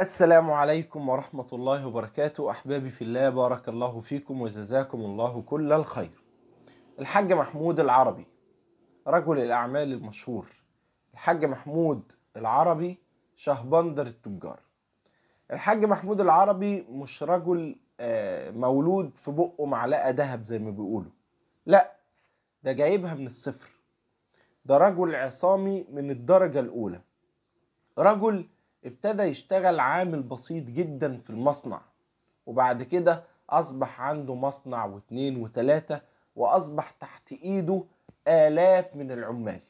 السلام عليكم ورحمة الله وبركاته أحبابي في الله بارك الله فيكم وجزاكم الله كل الخير الحاج محمود العربي رجل الأعمال المشهور الحاج محمود العربي شهبندر التجار الحاج محمود العربي مش رجل آه، مولود في بقه معلقة ذهب زي ما بيقولوا لا ده جايبها من الصفر ده رجل عصامي من الدرجة الأولى رجل ابتدى يشتغل عامل بسيط جدا في المصنع وبعد كده أصبح عنده مصنع واتنين وتلاتة وأصبح تحت إيده آلاف من العمال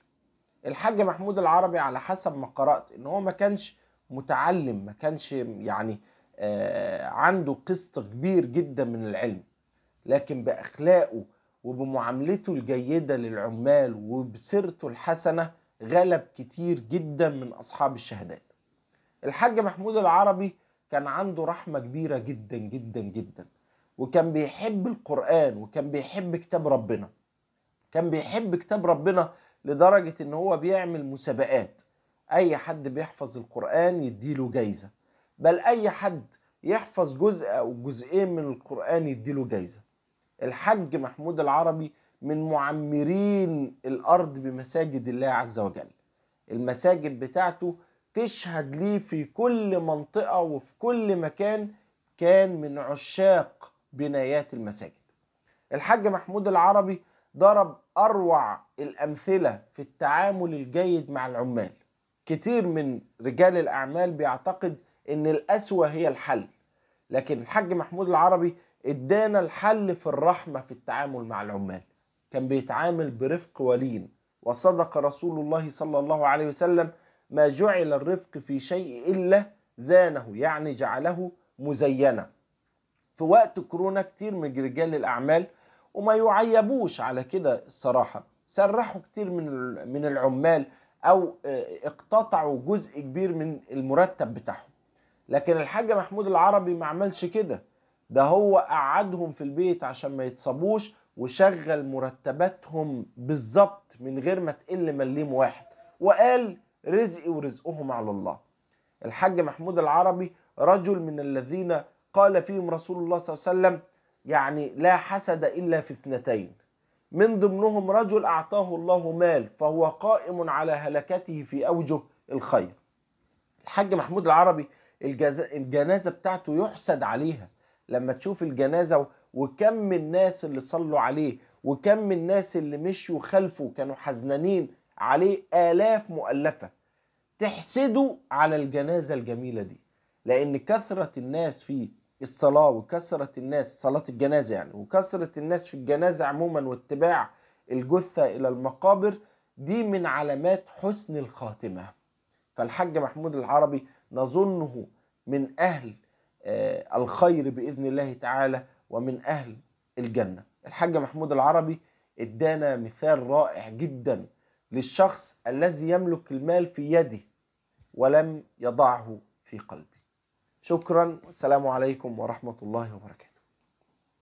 الحاج محمود العربي على حسب ما قرأت إن هو ما كانش متعلم ما كانش يعني آه عنده قسط كبير جدا من العلم لكن بأخلاقه وبمعاملته الجيدة للعمال وبسيرته الحسنة غلب كتير جدا من أصحاب الشهادات الحاج محمود العربي كان عنده رحمة كبيرة جدا جدا جدا وكان بيحب القرآن وكان بيحب كتاب ربنا كان بيحب كتاب ربنا لدرجة ان هو بيعمل مسابقات اي حد بيحفظ القرآن يديله جايزة بل اي حد يحفظ جزء او جزئين من القرآن يديله جايزة الحاج محمود العربي من معمرين الارض بمساجد الله عز وجل المساجد بتاعته تشهد ليه في كل منطقة وفي كل مكان كان من عشاق بنايات المساجد الحاج محمود العربي ضرب أروع الأمثلة في التعامل الجيد مع العمال كتير من رجال الأعمال بيعتقد إن القسوة هي الحل لكن الحاج محمود العربي ادانا الحل في الرحمة في التعامل مع العمال كان بيتعامل برفق ولين وصدق رسول الله صلى الله عليه وسلم ما جعل الرفق في شيء إلا زانه يعني جعله مزينة في وقت كورونا كتير من رجال الأعمال وما يعيبوش على كده الصراحة سرحوا كتير من من العمال أو آه، اقتطعوا جزء كبير من المرتب بتاعهم لكن الحاج محمود العربي ما عملش كده ده هو قعدهم في البيت عشان ما يتصابوش وشغل مرتباتهم بالظبط من غير ما تقل مليم واحد وقال رزقي ورزقهم على الله الحاج محمود العربي رجل من الذين قال فيهم رسول الله صلى الله عليه وسلم يعني لا حسد إلا في اثنتين من ضمنهم رجل أعطاه الله مال فهو قائم على هلكته في أوجه الخير الحاج محمود العربي الجنازة بتاعته يحسد عليها لما تشوف الجنازة وكم من الناس اللي صلوا عليه وكم من الناس اللي مشوا خلفه كانوا حزنانين عليه آلاف مؤلفة تحسدوا على الجنازة الجميلة دي لأن كثرة الناس في الصلاة وكثرة الناس صلاة الجنازة يعني وكثرة الناس في الجنازة عموما واتباع الجثة إلى المقابر دي من علامات حسن الخاتمة فالحاج محمود العربي نظنه من أهل آه، الخير بإذن الله تعالى ومن أهل الجنة الحاج محمود العربي ادانا مثال رائع جدا للشخص الذي يملك المال في يده ولم يضعه في قلبي شكرا والسلام عليكم ورحمة الله وبركاته